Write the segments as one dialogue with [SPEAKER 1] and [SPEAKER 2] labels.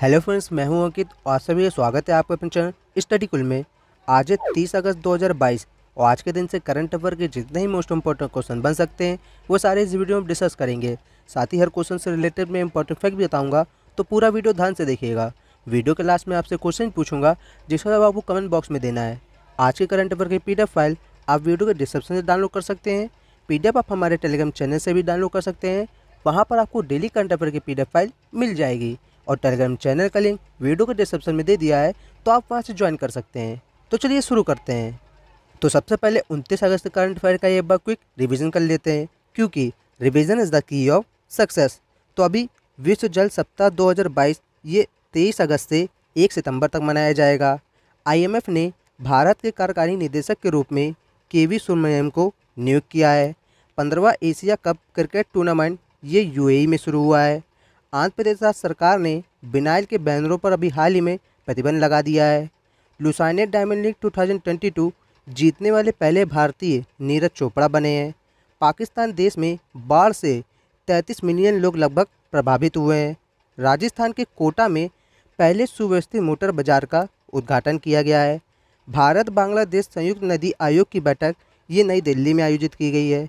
[SPEAKER 1] hello friends मैं हूं अंकित और सभी स्वागत है आपका अपने चैनल स्टडी कुल में आज है तीस अगस्त 2022 और आज के दिन से करंट अफेयर के जितने ही मोस्ट इंपॉर्टेंट क्वेश्चन बन सकते हैं वो सारे इस वीडियो में डिस्कस करेंगे साथ ही हर क्वेश्चन से रिलेटेड मैं इंपॉर्टेंट फैक्ट भी बताऊँगा तो पूरा वीडियो ध्यान से देखिएगा वीडियो के लास्ट में आपसे क्वेश्चन पूछूंगा जिसका जवाब आपको कमेंट बॉक्स में देना है आज के करंट अफेयर की पी फाइल आप वीडियो के डिस्क्रिप्शन से डाउनलोड कर सकते हैं पी आप हमारे टेलीग्राम चैनल से भी डाउनलोड कर सकते हैं वहाँ पर आपको डेली करंट अफेयर की पी फाइल मिल जाएगी और टेलीग्राम चैनल का लिंक वीडियो के डिस्क्रिप्शन में दे दिया है तो आप वहाँ से ज्वाइन कर सकते हैं तो चलिए शुरू करते हैं तो सबसे पहले उनतीस अगस्त करंट अफेयर का ये बार क्विक रिविजन कर लेते हैं क्योंकि revision is the key of success तो अभी विश्व जल सप्ताह 2022 ये 23 अगस्त से 1 सितंबर तक मनाया जाएगा आईएमएफ ने भारत के कार्यकारी निदेशक के रूप में के वी को नियुक्त किया है पंद्रहवा एशिया कप क्रिकेट टूर्नामेंट ये यूएई e में शुरू हुआ है आंध्र प्रदेश सरकार ने बिनाइल के बैनरों पर अभी हाल ही में प्रतिबंध लगा दिया है लुसानेट डायमंड लीग 2022 जीतने वाले पहले भारतीय नीरज चोपड़ा बने हैं पाकिस्तान देश में बाढ़ से 33 मिलियन लोग लगभग प्रभावित हुए हैं राजस्थान के कोटा में पहले सुव्यवस्थित मोटर बाजार का उद्घाटन किया गया है भारत बांग्लादेश संयुक्त नदी आयोग की बैठक ये नई दिल्ली में आयोजित की गई है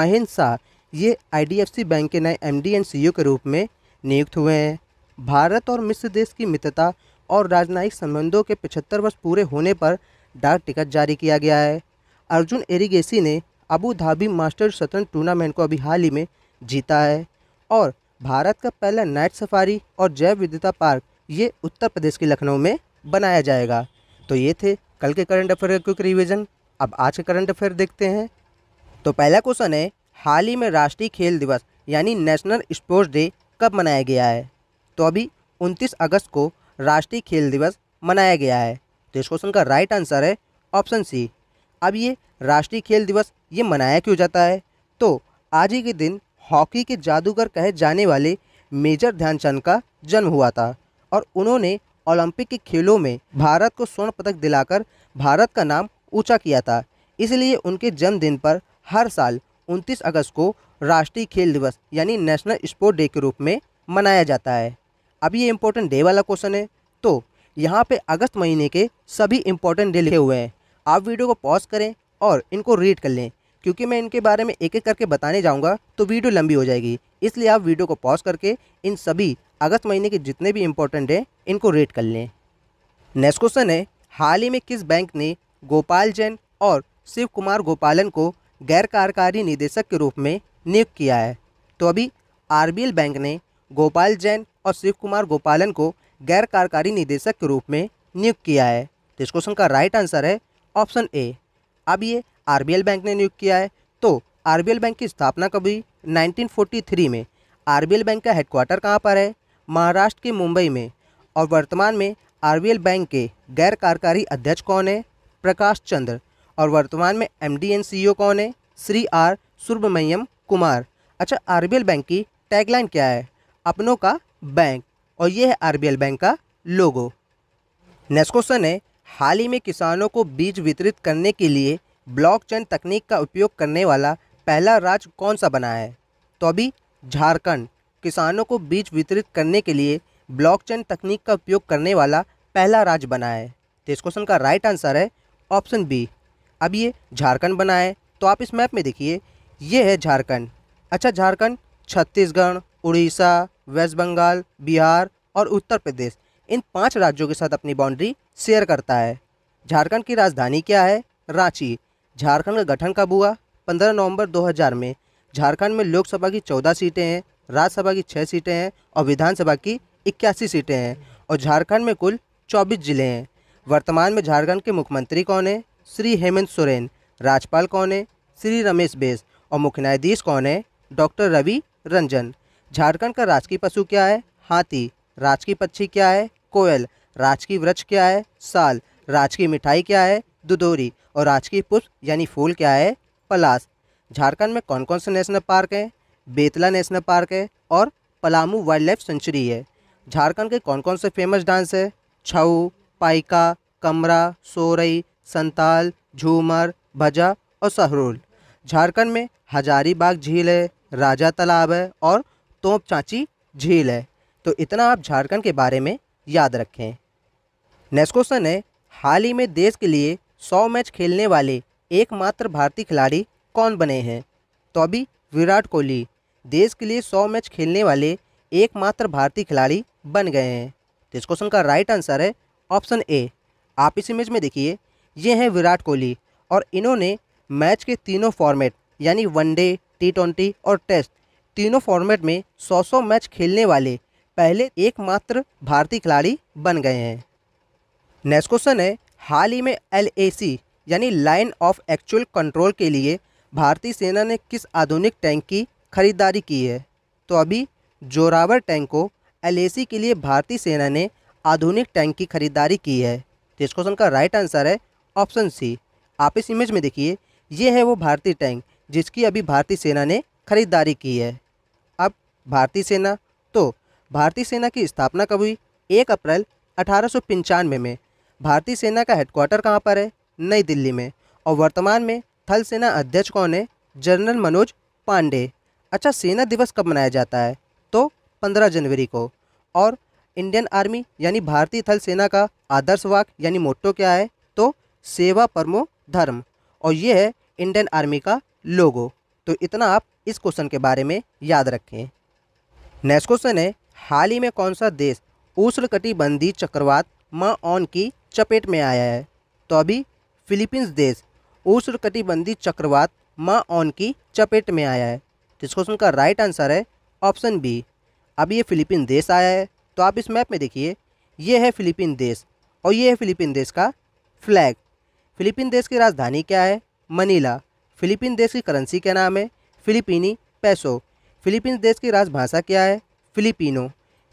[SPEAKER 1] महेंद्र शाह ये आई बैंक के नए एम एंड सी के रूप में नियुक्त हुए हैं भारत और मिस्र देश की मित्रता और राजनयिक संबंधों के पचहत्तर वर्ष पूरे होने पर डाक टिकट जारी किया गया है अर्जुन एरिगेसी ने अबू धाबी मास्टर शतरंज टूर्नामेंट को अभी हाल ही में जीता है और भारत का पहला नाइट सफारी और जैव विविधता पार्क ये उत्तर प्रदेश के लखनऊ में बनाया जाएगा तो ये थे कल के करंट अफेयर का क्विक रिविजन अब आज के करंट अफेयर देखते हैं तो पहला क्वेश्चन है हाल ही में राष्ट्रीय खेल दिवस यानी नेशनल स्पोर्ट्स डे कब मनाया गया है तो अभी उनतीस अगस्त को राष्ट्रीय खेल दिवस मनाया गया है तो इस क्वेश्चन का राइट आंसर है ऑप्शन सी अब ये राष्ट्रीय खेल दिवस ये मनाया क्यों जाता है तो आज ही के दिन हॉकी के जादूगर कहे जाने वाले मेजर ध्यानचंद का जन्म हुआ था और उन्होंने ओलंपिक के खेलों में भारत को स्वर्ण पदक दिलाकर भारत का नाम ऊंचा किया था इसलिए उनके जन्मदिन पर हर साल 29 अगस्त को राष्ट्रीय खेल दिवस यानी नेशनल स्पोर्ट डे के रूप में मनाया जाता है अब ये इम्पोर्टेंट डे वाला क्वेश्चन है तो यहाँ पे अगस्त महीने के सभी इम्पोर्टेंट डे लिखे हुए हैं आप वीडियो को पॉज करें और इनको रीड कर लें क्योंकि मैं इनके बारे में एक एक करके बताने जाऊँगा तो वीडियो लंबी हो जाएगी इसलिए आप वीडियो को पॉज करके इन सभी अगस्त महीने के जितने भी इम्पोर्टेंट हैं इनको रीड कर लें नेक्स्ट क्वेश्चन है हाल ही में किस बैंक ने गोपाल जैन और शिव कुमार गोपालन को गैर कार्यकारी निदेशक के रूप में नियुक्त किया है तो अभी आर बैंक ने गोपाल जैन और शिव कुमार गोपालन को गैर कार्यकारी निदेशक के रूप में नियुक्त किया है तो इस क्वेश्चन का राइट आंसर है ऑप्शन ए अब ये आर बैंक ने नियुक्त किया है तो आर बैंक की स्थापना कब हुई नाइनटीन में आर बैंक का हेडक्वार्टर कहाँ पर है महाराष्ट्र के मुंबई में और वर्तमान में आर बैंक के गैर कार्यकारी अध्यक्ष कौन है प्रकाश चंद्र और वर्तमान में M D N C O कौन है श्री आर सुब्रमण्यम कुमार अच्छा आर बैंक की टैगलाइन क्या है अपनों का बैंक और ये है आर बैंक का लोगो नेक्स्ट क्वेश्चन है हाल ही में किसानों को बीज वितरित करने के लिए ब्लॉकचेन तकनीक का उपयोग करने वाला पहला राज्य कौन सा बना है तो अभी झारखंड किसानों को बीज वितरित करने के लिए ब्लॉकचेन तकनीक का उपयोग करने वाला पहला राज्य बना है तो इस क्वेश्चन का राइट आंसर है ऑप्शन बी अब ये झारखंड बना है तो आप इस मैप में देखिए ये है झारखंड अच्छा झारखंड छत्तीसगढ़ उड़ीसा वेस्ट बंगाल बिहार और उत्तर प्रदेश इन पांच राज्यों के साथ अपनी बाउंड्री शेयर करता है झारखंड की राजधानी क्या है रांची झारखंड का गठन कब हुआ 15 नवंबर 2000 में झारखंड में लोकसभा की 14 सीटें हैं राज्यसभा की 6 सीटें हैं और विधानसभा की इक्यासी सीटें हैं और झारखंड में कुल 24 जिले हैं वर्तमान में झारखंड के मुख्यमंत्री कौन है श्री हेमंत सोरेन राज्यपाल कौन है श्री रमेश बेस और मुख्य न्यायाधीश कौन है डॉक्टर रवि रंजन झारखंड का राजकीय पशु क्या है हाथी राजकीय पक्षी क्या है कोयल राजकीय वृक्ष क्या है साल राजकीय मिठाई क्या है दुदोरी और राजकीय पुष्प यानी फूल क्या है पलास झारखंड में कौन कौन से नेशनल पार्क हैं बेतला नेशनल पार्क है और पलामू वाइल्ड लाइफ सेंचुरी है झारखंड के कौन कौन से फेमस डांस है छऊ पाइका कमरा सोरई संताल झूमर भजा और सहरुल झारखंड में हजारीबाग झील है राजा तालाब है और तोप चाँची झील है तो इतना आप झारखंड के बारे में याद रखें नेक्स्ट क्वेश्चन है हाल ही में देश के लिए सौ मैच खेलने वाले एकमात्र भारतीय खिलाड़ी कौन बने हैं तो अभी विराट कोहली देश के लिए सौ मैच खेलने वाले एकमात्र भारतीय खिलाड़ी बन गए हैं तो इस क्वेश्चन का राइट आंसर है ऑप्शन ए आप इस इमेज में देखिए ये हैं विराट कोहली और इन्होंने मैच के तीनों फॉर्मेट यानी वनडे टी ट्वेंटी और टेस्ट तीनों फॉर्मेट में 100-100 मैच खेलने वाले पहले एकमात्र भारतीय खिलाड़ी बन गए हैं नेक्स्ट क्वेश्चन है हाल ही में एल यानी लाइन ऑफ एक्चुअल कंट्रोल के लिए भारतीय सेना ने किस आधुनिक टैंक की खरीदारी की है तो अभी जोरावर टैंक को एल के लिए भारतीय सेना ने आधुनिक टैंक की खरीदारी की है तो इस क्वेश्चन का राइट आंसर है ऑप्शन सी आप इस इमेज में देखिए ये है वो भारतीय टैंक जिसकी अभी भारतीय सेना ने खरीदारी की है अब भारतीय सेना तो भारतीय सेना की स्थापना कब हुई एक अप्रैल अठारह में भारतीय सेना का हेडक्वार्टर कहाँ पर है नई दिल्ली में और वर्तमान में थल सेना अध्यक्ष कौन है जनरल मनोज पांडे अच्छा सेना दिवस कब मनाया जाता है तो 15 जनवरी को और इंडियन आर्मी यानी भारतीय थल सेना का आदर्श वाक यानी मोटो क्या है तो सेवा परमो धर्म और ये है इंडियन आर्मी का लोगो तो इतना आप इस क्वेश्चन के बारे में याद रखें नेक्स्ट क्वेश्चन है हाल ही में कौन सा देश कटिबंधी चक्रवात मा ऑन की चपेट में आया है तो अभी फिलीपींस देश उष्णकटिबंधीय चक्रवात मा ऑन की चपेट में आया है तो इस क्वेश्चन का राइट आंसर है ऑप्शन बी अब ये फिलीपीन देश आया है तो आप इस मैप में देखिए ये है फिलीपीन देश और ये है फिलीपीन देश का फ्लैग फिलीपीन देश की राजधानी क्या है मनीला फिलीपीन देश की करेंसी क्या नाम है फिलीपीनी पैसो फिलीपीन देश की राजभाषा क्या है फिलिपिनो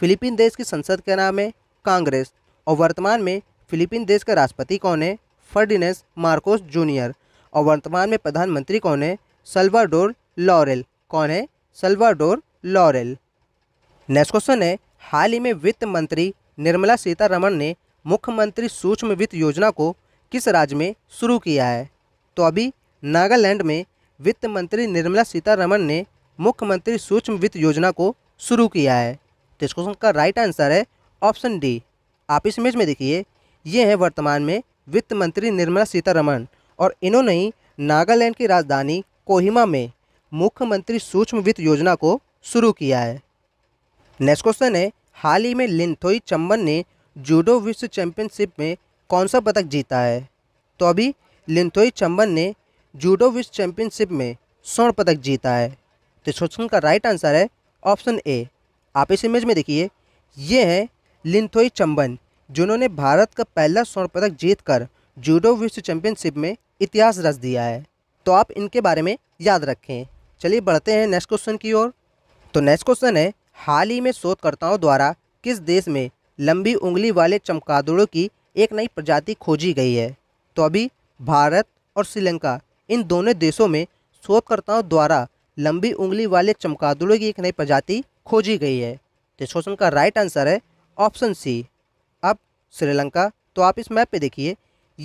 [SPEAKER 1] फिलीपीन देश की संसद का नाम है कांग्रेस और वर्तमान में फिलीपीन देश का राष्ट्रपति कौन है फर्डिनेस मार्कोस जूनियर और वर्तमान में प्रधानमंत्री कौन है सल्वाडोर लॉरेल कौन है सल्वाडोर लॉरेल नेक्स्ट क्वेश्चन है हाल ही में वित्त मंत्री निर्मला सीतारमण ने मुख्यमंत्री सूक्ष्म वित्त योजना को किस राज्य में शुरू किया है तो अभी नागालैंड में वित्त मंत्री निर्मला सीतारमन ने मुख्यमंत्री सूक्ष्म वित्त योजना को शुरू किया है तो इस क्वेश्चन का राइट आंसर है ऑप्शन डी आप इस इमेज में देखिए ये हैं वर्तमान में वित्त मंत्री निर्मला सीतारमन और इन्होंने ही नागालैंड की राजधानी कोहिमा में मुख्यमंत्री सूक्ष्म वित्त योजना को शुरू किया है नेक्स्ट क्वेश्चन है हाल ही में लिंथोई चंबन ने जूडो विश्व चैंपियनशिप में कौन सा पदक जीता है तो अभी लिंथोई चंबन ने जूडो विश्व चैंपियनशिप में स्वर्ण पदक जीता है तो इस क्वेश्चन का राइट आंसर है ऑप्शन ए आप इस इमेज में देखिए ये हैं लिंथोई चंबन जिन्होंने भारत का पहला स्वर्ण पदक जीतकर जूडो विश्व चैंपियनशिप में इतिहास रच दिया है तो आप इनके बारे में याद रखें चलिए बढ़ते हैं नेक्स्ट क्वेश्चन की ओर तो नेक्स्ट क्वेश्चन है हाल ही में शोधकर्ताओं द्वारा किस देश में लंबी उंगली वाले चमकादड़ों की एक नई प्रजाति खोजी गई है तो अभी भारत और श्रीलंका इन दोनों देशों में शोधकर्ताओं द्वारा लंबी उंगली वाले चमकादड़ों की एक नई प्रजाति खोजी गई है तो इस क्वेश्चन का राइट आंसर है ऑप्शन सी अब श्रीलंका तो आप इस मैप पे देखिए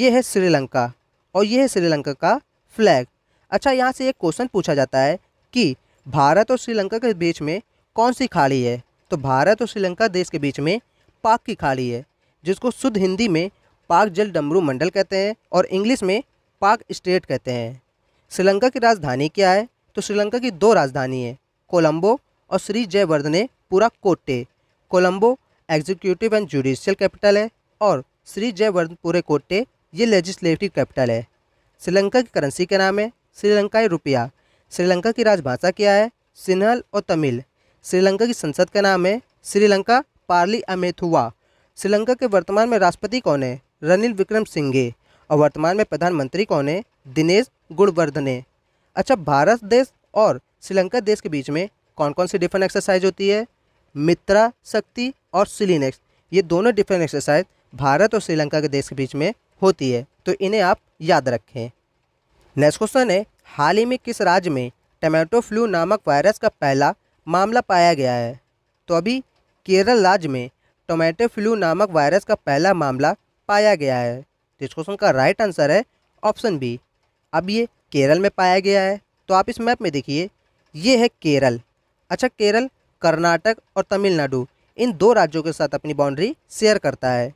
[SPEAKER 1] ये है श्रीलंका और ये है श्रीलंका का फ्लैग अच्छा यहाँ से एक क्वेश्चन पूछा जाता है कि भारत और श्रीलंका के बीच में कौन सी खाड़ी है तो भारत और श्रीलंका देश के बीच में पाक की खाड़ी है जिसको शुद्ध हिंदी में पाक जल डमरू मंडल कहते हैं और इंग्लिश में पाक स्टेट कहते हैं श्रीलंका की राजधानी क्या है तो श्रीलंका की दो राजधानी है कोलंबो और Shri Jayawardenepura Kotte Colombo executive and judicial capital है और श्री जयवर्धन पूरे कोटे ये लेजिस्लेटिव कैपिटल है श्रीलंका की करेंसी के नाम है श्रीलंकाई रुपया श्रीलंका की राजभाषा क्या है सिन्हल और तमिल श्रीलंका की संसद का नाम है श्रीलंका पार्ली अमेथुआ श्रीलंका के वर्तमान में राष्ट्रपति कौन है रनिल विक्रम सिंघे और वर्तमान में प्रधानमंत्री कौन है दिनेश गुणवर्धने अच्छा भारत देश और श्रीलंका देश के बीच में कौन कौन सी डिफरेंट एक्सरसाइज होती है मित्रा शक्ति और सिलीनेक्स ये दोनों डिफरेंट एक्सरसाइज भारत और श्रीलंका के देश के बीच में होती है तो इन्हें आप याद रखें नेक्स्ट क्वेश्चन है हाल ही में किस राज्य में टमाटो फ्लू नामक वायरस का पहला मामला पाया गया है तो अभी केरल राज्य में टोमेटो फ्लू नामक वायरस का पहला मामला पाया गया है तो इस क्वेश्चन का राइट आंसर है ऑप्शन बी अब ये केरल में पाया गया है तो आप इस मैप में देखिए ये है केरल अच्छा केरल कर्नाटक और तमिलनाडु इन दो राज्यों के साथ अपनी बाउंड्री शेयर करता है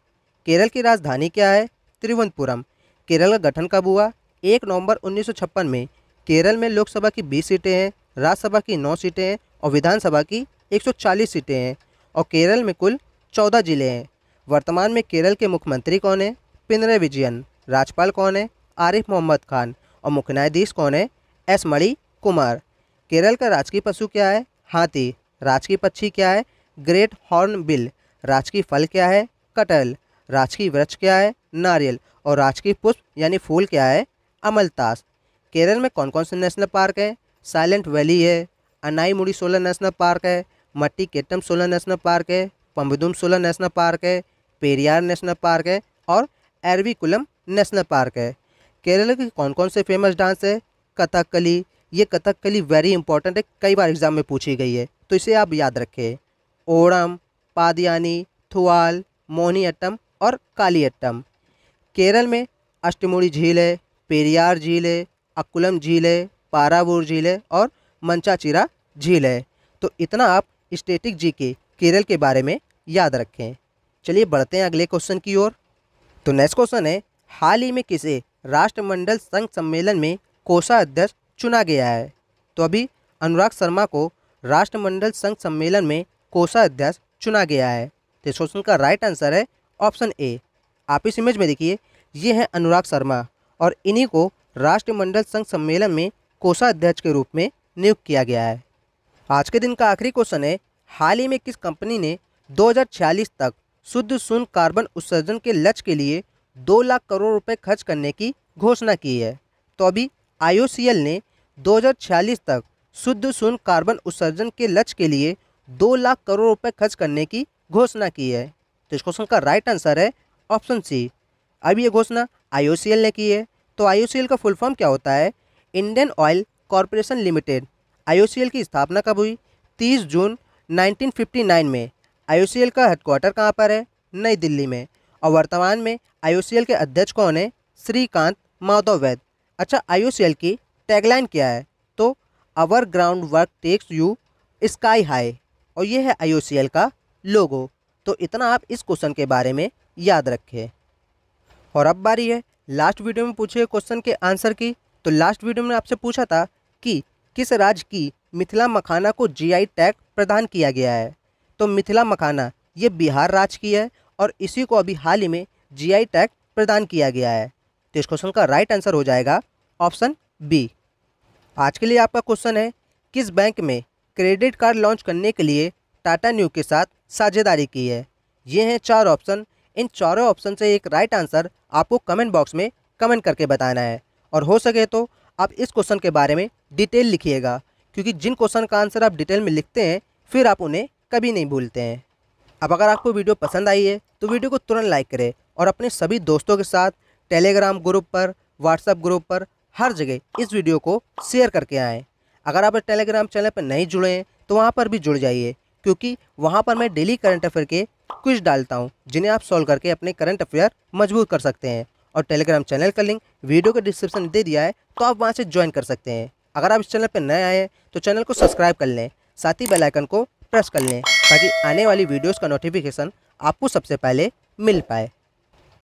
[SPEAKER 1] केरल की राजधानी क्या है त्रिवंतपुरम केरल का गठन कब हुआ एक नवंबर 1956 में केरल में लोकसभा की 20 सीटें हैं राज्यसभा की 9 सीटें हैं और विधानसभा की 140 सीटें हैं और केरल में कुल 14 जिले हैं वर्तमान में केरल के मुख्यमंत्री कौन है पिनरे विजयन राज्यपाल कौन है आरिफ मोहम्मद खान और मुख्य न्यायाधीश कौन है एस मणि कुमार केरल का राजकीय पशु क्या है हाथी राजकीय पक्षी क्या है ग्रेट हॉर्न बिल राजकीय फल क्या है कटहल राजकीय वृक्ष क्या है नारियल और राजकीय पुष्प यानी फूल क्या है अमलतास केरल में कौन कौन से नेशनल पार्क हैं साइलेंट वैली है मुड़ी सोलर नेशनल पार्क है मट्टी केटम सोलर नेशनल पार्क है पम्बदुम सोलर नेशनल पार्क है पेरियार नेशनल पार्क है और एरविकुलम नेशनल पार्क है केरल के कौन कौन से फेमस डांस है कथकली ये कथकली वेरी इंपॉर्टेंट है कई बार एग्जाम में पूछी गई है तो इसे आप याद रखें ओणम पादयानी थुआल मोहनी अट्टम और काली अट्टम केरल में अष्टमुड़ी झील है पेरियार झील है अकुलम झील है पारावूर झील है और मंचाचिरा झील है तो इतना आप स्टेटिक जी के केरल के बारे में याद रखें चलिए बढ़ते हैं अगले क्वेश्चन की ओर तो नेक्स्ट क्वेश्चन है हाल ही में किसे राष्ट्रमंडल संघ सम्मेलन में अध्यक्ष चुना गया है तो अभी अनुराग शर्मा को राष्ट्रमंडल संघ सम्मेलन में अध्यक्ष चुना गया है तो इस क्वेश्चन का राइट आंसर है ऑप्शन ए आप इस इमेज में देखिए ये हैं अनुराग शर्मा और इन्हीं को राष्ट्रमंडल संघ सम्मेलन में अध्यक्ष के रूप में नियुक्त किया गया है आज के दिन का आखिरी क्वेश्चन है हाल ही में किस कंपनी ने दो तक शुद्ध शून्य कार्बन उत्सर्जन के लक्ष्य के लिए दो लाख करोड़ रुपए खर्च करने की घोषणा की है तो अभी आई ने 2046 तक शुद्ध शून्य कार्बन उत्सर्जन के लक्ष्य के लिए दो लाख करोड़ रुपए खर्च करने की घोषणा की है तो इस क्वेश्चन का राइट आंसर है ऑप्शन सी अब ये घोषणा आई ने की है तो आई का फुल फॉर्म क्या होता है इंडियन ऑयल कॉरपोरेशन लिमिटेड आई की स्थापना कब हुई तीस जून नाइनटीन में आई का हेडक्वार्टर कहाँ पर है नई दिल्ली में और वर्तमान में आई के अध्यक्ष कौन है श्रीकांत माधव वैद अच्छा आई की टैगलाइन क्या है तो our ground work takes you sky high और ये है आई का लोगो तो इतना आप इस क्वेश्चन के बारे में याद रखें और अब बारी है लास्ट वीडियो में पूछे क्वेश्चन के आंसर की तो लास्ट वीडियो में आपसे पूछा था कि किस राज्य की मिथिला मखाना को जीआई टैग प्रदान किया गया है तो मिथिला मखाना ये बिहार राज्य की है और इसी को अभी हाल ही में जीआई टैग प्रदान किया गया है तो इस क्वेश्चन का राइट आंसर हो जाएगा ऑप्शन बी आज के लिए आपका क्वेश्चन है किस बैंक में क्रेडिट कार्ड लॉन्च करने के लिए टाटा न्यू के साथ साझेदारी की है ये हैं चार ऑप्शन इन चारों ऑप्शन से एक राइट आंसर आपको कमेंट बॉक्स में कमेंट करके बताना है और हो सके तो आप इस क्वेश्चन के बारे में डिटेल लिखिएगा क्योंकि जिन क्वेश्चन का आंसर आप डिटेल में लिखते हैं फिर आप उन्हें कभी नहीं भूलते हैं अब अगर आपको वीडियो पसंद आई है तो वीडियो को तुरंत लाइक करें और अपने सभी दोस्तों के साथ टेलीग्राम ग्रुप पर व्हाट्सएप ग्रुप पर हर जगह इस वीडियो को शेयर करके आएँ अगर आप टेलीग्राम चैनल पर नहीं जुड़े हैं तो वहाँ पर भी जुड़ जाइए क्योंकि वहाँ पर मैं डेली करंट अफेयर के क्विज डालता हूँ जिन्हें आप सॉल्व करके अपने करंट अफेयर मजबूत कर सकते हैं और टेलीग्राम चैनल का लिंक वीडियो के डिस्क्रिप्शन दे दिया है तो आप वहाँ से ज्वाइन कर सकते हैं अगर आप इस चैनल पर नए आए हैं तो चैनल को सब्सक्राइब कर लें साथ ही बेलाइकन को प्रेस कर लें ताकि आने वाली वीडियोस का नोटिफिकेशन आपको सबसे पहले मिल पाए